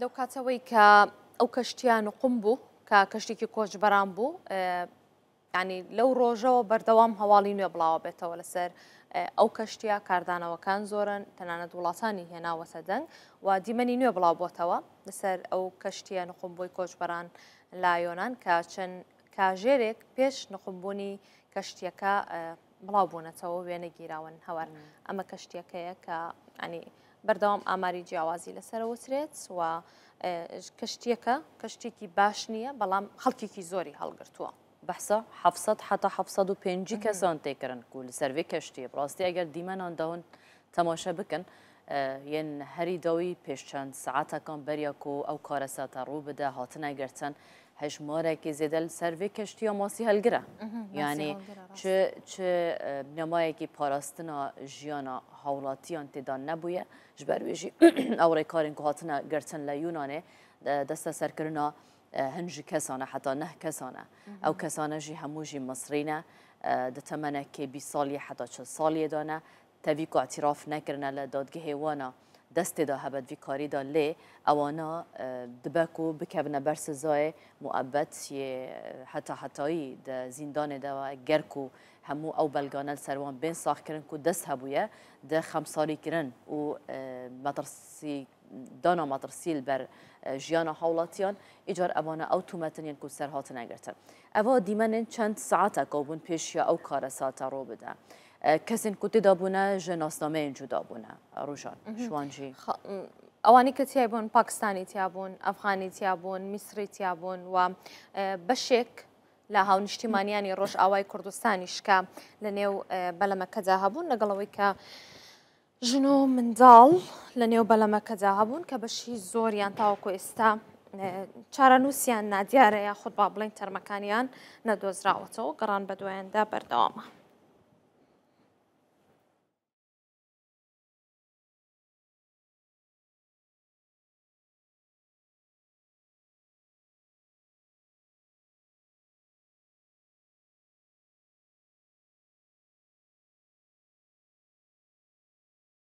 دەو کاتەوەی کە ئەو کەشتیان و قم بوو کە کەشتێکی کۆچبەران بوو ینی لەو ڕۆژەوە بەردەوام هەواڵی نوێ بڵاوە بێتەوە لەسەر ئەو کەشتیا کاردانەوەکان زۆرن تەنانەت وڵاتانی هێناوەتە دەنگ و دیمەنی نوێ بڵاو بۆتەوە لەسەر ئەو کەشتیە نخمبووی کۆچبەران لایۆناان کە چەند کاژێرێک پێش نخمبوونی کەشتیەکە بڵاو بوونەتەوە وێنە گیراون هەوار ئەمە کەشتیەکەیە کە ئەنی بەردەوام ئاماری جیاوازی لەسەر وترێت و کەشتێکە کەشتێکی باش نییە بەڵام خەڵکێکی زۆری هەڵگرتووە. بەسە حفصد حتا حفصد و پێنجی کەسان تێکردن و لە سەروێ کەشتی ڕاستی ئەگەر دیمەنان داون تەماشە بکەن یەن هەریداوی پێشچەند سعاتەکان بەریاک و ئەو کارەساتە ڕوو بدە هاتنە گەرچەند هەژمارێکی زێدە سەروێ کەشتی و ماسی هەلگرە یعنی چه چه نمایکی پاراستنا جیانا حولاتیان تدا نبویه جبر ویجی اوری کارن که هاتنا گرتن لیونانه دست سرکرنا هنج کسانه حتی نه کسانه او کسانه جی همو جی مصرینه دتمنه که بی سالی حتی چه سالی دانه تبی که اعتراف نکرنه لدادگه وانا دست دا هبت دا هەبەت اوانا لێ ئەوانە برس و مؤبت بەرسزایە موعبەت هەتا هەتایی زیندانێداوە گەرک و او ئەو بەلگانە سەروان بێن ساخکردن و دست هەبووە اه، دا خەمساری کردن و مەترسی دانا مەترسیل بەر اه، ژیانە هاوڵاتیان ئیجار ئەوانە ئەو تومەتنین و سەرهاتە نەگرتن. ئەوە دیمەنن چەند ساعتە کۆبوون پێشیە او کارە ساتە ڕۆ بدە. کەسین کوتی دابوونە ژەناسنامەیان جودا بوونە ڕژان شوانجی ئەوانی کە تیای بوون پاکستانی تیابوون ئەفغانی تیابوون میسری تیابوون و بەشێک لە هاونیشتیمانیانی ڕۆژ ئاوای کوردستانی شکە لە نێو بەلەمەکەدا هەبوون لەگەڵەوەی کە ژن و منداڵ لە نێو بەلەمەکەدا هەبوون کە بەشی زۆریان تاوەکو ئێستا چارەنووسیان نادیارە یا خودبا بڵین تەرمەکانیان نەدۆزراوەتەوە گەڕان بە دوایاندا بەردەوامە.